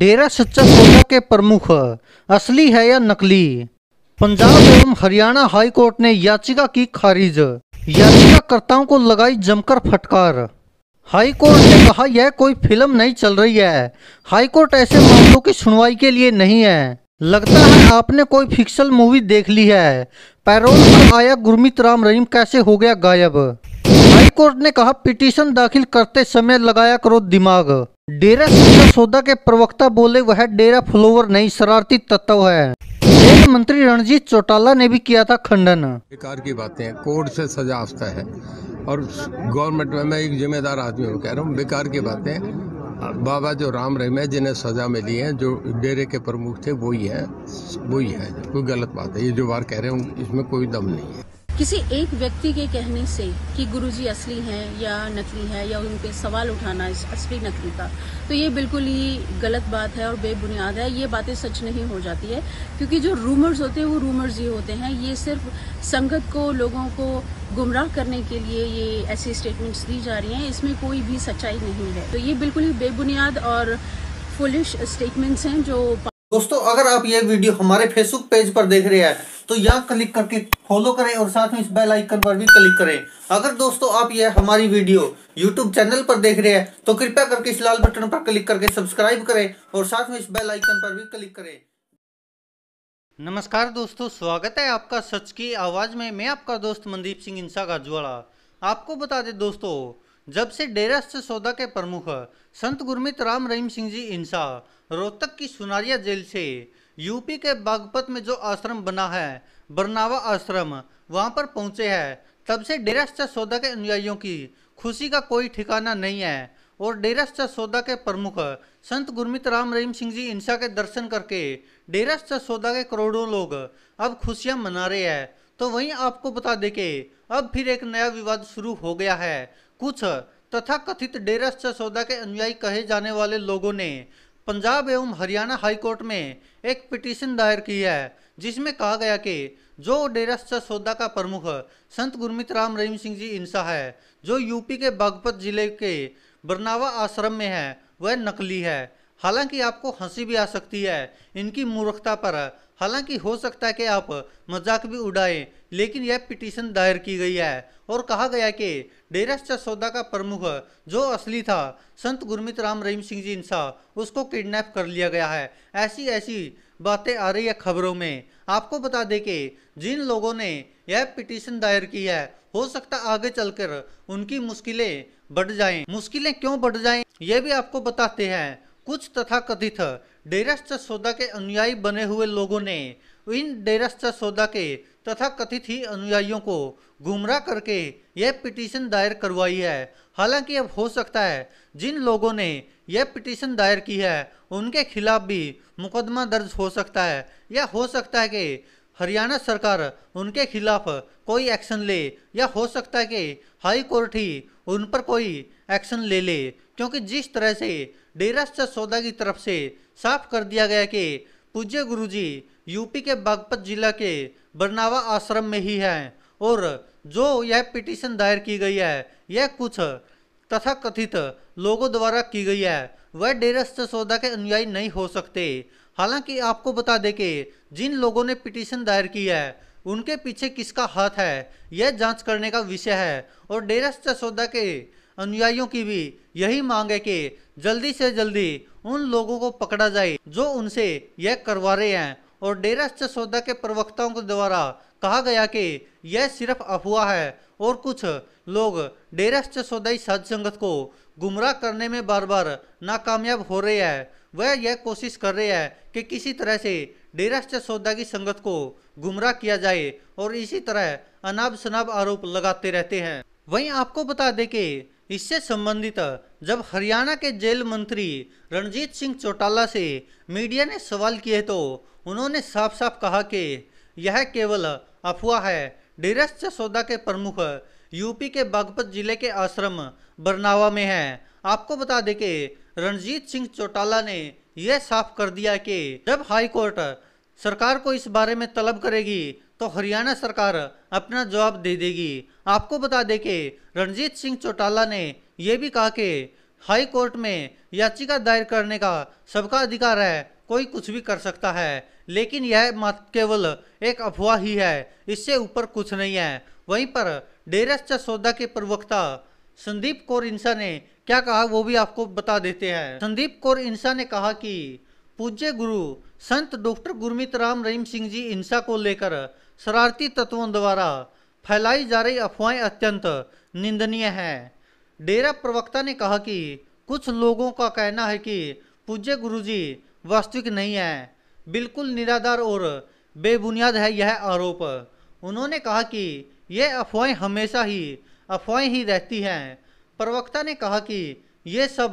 डेरा सच्चा सौदा के प्रमुख असली है या नकली पंजाब एवं हरियाणा हाईकोर्ट ने याचिका की खारिज याचिकाकर्ताओं को लगाई जमकर फटकार हाईकोर्ट ने कहा यह कोई फिल्म नहीं चल रही है हाईकोर्ट ऐसे मामलों की सुनवाई के लिए नहीं है लगता है आपने कोई फिक्सल मूवी देख ली है पैरोल पर आया गुरमीत राम रहीम कैसे हो गया गायब हाईकोर्ट ने कहा पिटीशन दाखिल करते समय लगाया करो दिमाग डेरा सौदा के प्रवक्ता बोले वह डेरा फ्लोवर नहीं शरारती तत्व है मंत्री रणजीत चौटाला ने भी किया था खंडन बेकार की बातें कोर्ट से सजा आता है और गवर्नमेंट में मैं एक जिम्मेदार आदमी हूँ कह रहा हूँ बेकार की बातें बाबा जो राम रहीम है जिन्हें सजा मिली है जो डेरे के प्रमुख थे वही है वही है कोई गलत बात है ये जो बार कह रहे हूँ इसमें कोई दम नहीं है किसी एक व्यक्ति के कहने से कि गुरुजी असली हैं या नकली है या उन पर सवाल उठाना इस असली नकली का तो ये बिल्कुल ही गलत बात है और बेबुनियाद है ये बातें सच नहीं हो जाती है क्योंकि जो रूमर्स होते हैं वो रूमर्स ही होते हैं ये सिर्फ संगत को लोगों को गुमराह करने के लिए ये ऐसी स्टेटमेंट्स दी जा रही हैं इसमें कोई भी सच्चाई नहीं है तो ये बिल्कुल ही बेबुनियाद और फुलिश स्टेटमेंट्स हैं जो दोस्तों अगर आप ये वीडियो हमारे फेसबुक पेज पर देख रहे हैं तो यहाँ क्लिक करके फॉलो करें और साथ में इस बेल आइकन पर भी क्लिक करें अगर दोस्तों आप यह हमारी वीडियो यूट्यूब चैनल पर देख रहे हैं तो कृपया करके इस लाल बटन पर क्लिक करके सब्सक्राइब करें और साथ में इस बेल आइकन पर भी क्लिक करें नमस्कार दोस्तों स्वागत है आपका सच की आवाज़ में मैं आपका दोस्त मनदीप सिंह इंसा गाजवाड़ा आपको बता दें दोस्तों जब से डेरा सौदा के प्रमुख संत गुरमित राम रहीम सिंह जी इंसा रोहतक की सुनारिया जेल से यूपी के बागपत में जो आश्रम बना है बरनावा आश्रम वहां पर पहुंचे हैं तब से डेरा सौदा के अनुयायियों की खुशी का कोई ठिकाना नहीं है और डेरा सौदा के प्रमुख संत गुरमित राम रहीम सिंह जी इंसा के दर्शन करके डेरा सौदा के करोड़ों लोग अब खुशियां मना रहे हैं तो वहीं आपको बता दे के अब फिर एक नया विवाद शुरू हो गया है कुछ तथा कथित डेरा सौदा के अनुयायी कहे जाने वाले लोगों ने पंजाब एवं हरियाणा हाईकोर्ट में एक पिटीशन दायर की है जिसमें कहा गया कि जो डेरा सौदा का प्रमुख संत गुरमित राम रहीम सिंह जी इंसा है जो यूपी के बागपत जिले के बरनावा आश्रम में है वह नकली है हालांकि आपको हंसी भी आ सकती है इनकी मूर्खता पर हालांकि हो सकता है कि आप मजाक भी उड़ाएं लेकिन यह पिटीशन दायर की गई है और कहा गया कि डेरा सौदा का प्रमुख जो असली था संत गुरमित राम रहीम सिंह जी इंसा उसको किडनैप कर लिया गया है ऐसी ऐसी बातें आ रही है खबरों में आपको बता दें कि जिन लोगों ने यह पिटीशन दायर की है हो सकता आगे चलकर उनकी मुश्किलें बढ़ जाएं मुश्किलें क्यों बढ़ जाएं ये भी आपको बताते हैं कुछ कथित डेरस्थ सौदा के अनुयायी बने हुए लोगों ने इन डेरस्थ सौदा के तथा कथित ही अनुयायियों को गुमराह करके यह पिटीशन दायर करवाई है हालांकि अब हो सकता है जिन लोगों ने यह पिटीशन दायर की है उनके खिलाफ भी मुकदमा दर्ज हो सकता है या हो सकता है कि हरियाणा सरकार उनके खिलाफ कोई एक्शन ले या हो सकता है कि हाई कोर्ट ही उन पर कोई एक्शन ले ले क्योंकि जिस तरह से डेरा सौदा की तरफ से साफ कर दिया गया कि पूज्य गुरुजी यूपी के बागपत जिला के बरनावा आश्रम में ही हैं और जो यह पिटीशन दायर की गई है यह कुछ तथा कथित लोगों द्वारा की गई है वह डेरा सौदा के अनुयायी नहीं हो सकते हालांकि आपको बता दें कि जिन लोगों ने पिटीशन दायर की है उनके पीछे किसका हाथ है यह जांच करने का विषय है और डेरा चसौदा के अनुयायियों की भी यही मांग है कि जल्दी से जल्दी उन लोगों को पकड़ा जाए जो उनसे यह करवा रहे हैं और डेरा चसौदा के प्रवक्ताओं के द्वारा कहा गया कि यह सिर्फ अफवाह है और कुछ लोग डेरा चसौदाई साध संगत को गुमराह करने में बार बार नाकामयाब हो रहे हैं वह यह कोशिश कर रहे हैं कि किसी तरह से डेरा सौदा की संगत को गुमराह किया जाए और इसी तरह अनाब शनाब आरोप लगाते रहते हैं वहीं आपको बता दें कि इससे संबंधित जब हरियाणा के जेल मंत्री रणजीत सिंह चौटाला से मीडिया ने सवाल किए तो उन्होंने साफ साफ कहा कि यह केवल अफवाह है डेरा चौदा के प्रमुख यूपी के बागपत जिले के आश्रम बरनावा में है आपको बता दें कि रणजीत सिंह चौटाला ने यह साफ कर दिया कि जब हाईकोर्ट सरकार को इस बारे में तलब करेगी तो हरियाणा सरकार अपना जवाब दे देगी आपको बता दें कि रणजीत सिंह चौटाला ने यह भी कहा कि हाई कोर्ट में याचिका दायर करने का सबका अधिकार है कोई कुछ भी कर सकता है लेकिन यह केवल एक अफवाह ही है इससे ऊपर कुछ नहीं है वहीं पर डेरस चसौदा के प्रवक्ता संदीप कौर इंसा ने क्या कहा वो भी आपको बता देते हैं संदीप कौर इंसा ने कहा कि पूज्य गुरु संत डॉक्टर गुरमित राम रहीम सिंह जी इंसा को लेकर शरारती तत्वों द्वारा फैलाई जा रही अफवाहें अत्यंत निंदनीय हैं डेरा प्रवक्ता ने कहा कि कुछ लोगों का कहना है कि पूज्य गुरु जी वास्तविक नहीं है बिल्कुल निराधार और बेबुनियाद है यह आरोप उन्होंने कहा कि यह अफवाहें हमेशा ही अफवाहें ही रहती हैं प्रवक्ता ने कहा कि ये सब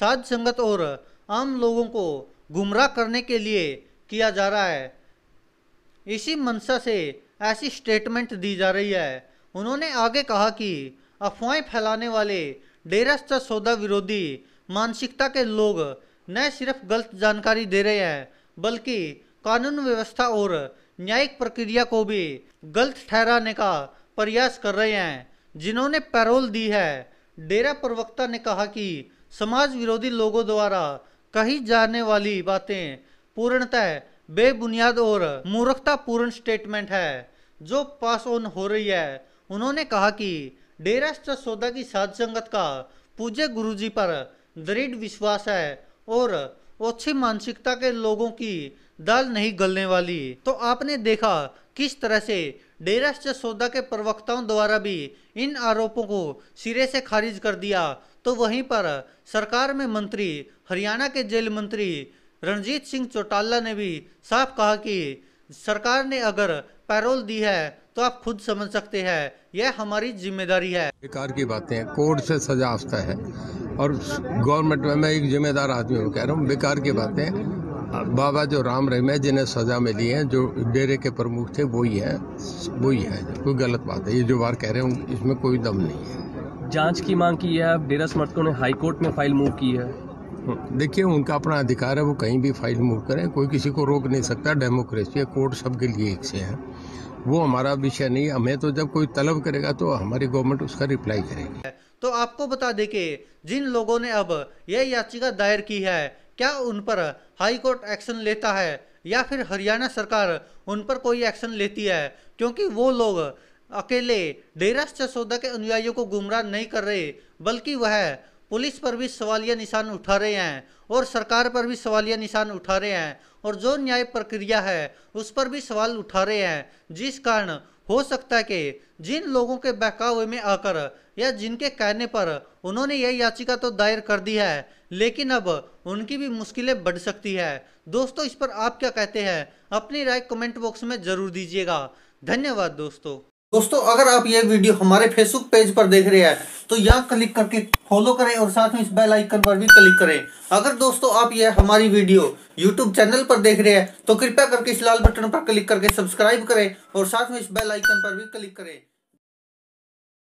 साध संगत और आम लोगों को गुमराह करने के लिए किया जा रहा है इसी मनसा से ऐसी स्टेटमेंट दी जा रही है उन्होंने आगे कहा कि अफवाहें फैलाने वाले डेरा सौदा विरोधी मानसिकता के लोग न सिर्फ गलत जानकारी दे रहे हैं बल्कि कानून व्यवस्था और न्यायिक प्रक्रिया को भी गलत ठहराने का प्रयास कर रहे हैं जिन्होंने पैरोल दी है डेरा प्रवक्ता ने कहा कि समाज विरोधी लोगों द्वारा कही जाने वाली बातें पूर्णतः बेबुनियाद और मूर्खतापूर्ण स्टेटमेंट है जो पास ऑन हो रही है उन्होंने कहा कि डेरा सौदा की साध संगत का पूज्य गुरुजी पर दृढ़ विश्वास है और अच्छी मानसिकता के लोगों की दाल नहीं गलने वाली तो आपने देखा किस तरह से डेरा जसोदा के प्रवक्ताओं द्वारा भी इन आरोपों को सिरे से खारिज कर दिया तो वहीं पर सरकार में मंत्री हरियाणा के जेल मंत्री रणजीत सिंह चौटाला ने भी साफ कहा कि सरकार ने अगर पैरोल दी है तो आप खुद समझ सकते हैं यह हमारी जिम्मेदारी है बेकार की बातें कोर्ट से सजा आस्था है और गवर्नमेंट में मैं एक जिम्मेदार आदमी हूँ कह रहा हूँ बेकार की बातें बाबा जो राम रहीम है जिन्हें सज़ा मिली है जो डेरे के प्रमुख थे वही है वही है कोई गलत बात है ये जो बार कह रहे हूँ इसमें कोई दम नहीं है जांच की मांग की है अब डेरा समर्थकों ने हाई कोर्ट में फाइल मूव की है देखिए उनका अपना अधिकार है वो कहीं भी फाइल मूव करें कोई किसी को रोक नहीं सकता डेमोक्रेसी है कोर्ट सबके लिए एक से है वो हमारा विषय नहीं हमें तो जब कोई तलब करेगा तो हमारी गवर्नमेंट उसका रिप्लाई करेगी तो आपको बता दे के जिन लोगों ने अब यह याचिका दायर की है क्या उन पर हाई कोर्ट एक्शन लेता है या फिर हरियाणा सरकार उन पर कोई एक्शन लेती है क्योंकि वो लोग अकेले डेरा चसौदा के अनुयायियों को गुमराह नहीं कर रहे बल्कि वह पुलिस पर भी सवालिया निशान उठा रहे हैं और सरकार पर भी सवालिया निशान उठा रहे हैं और जो न्याय प्रक्रिया है उस पर भी सवाल उठा रहे हैं जिस कारण हो सकता है कि जिन लोगों के बहकावे में आकर या जिनके कहने पर उन्होंने यह याचिका तो दायर कर दी है लेकिन अब उनकी भी मुश्किलें बढ़ सकती है दोस्तों इस पर आप क्या कहते हैं अपनी राय कमेंट बॉक्स में ज़रूर दीजिएगा धन्यवाद दोस्तों दोस्तों अगर आप ये वीडियो हमारे फेसबुक पेज पर देख रहे हैं तो यहाँ क्लिक करके फॉलो करें और साथ में इस बेल आइकन पर भी क्लिक करें अगर दोस्तों आप यह हमारी वीडियो यूट्यूब चैनल पर देख रहे हैं तो कृपया करके इस लाल बटन पर क्लिक करके सब्सक्राइब करें और साथ में इस बेल आइकन पर भी क्लिक करें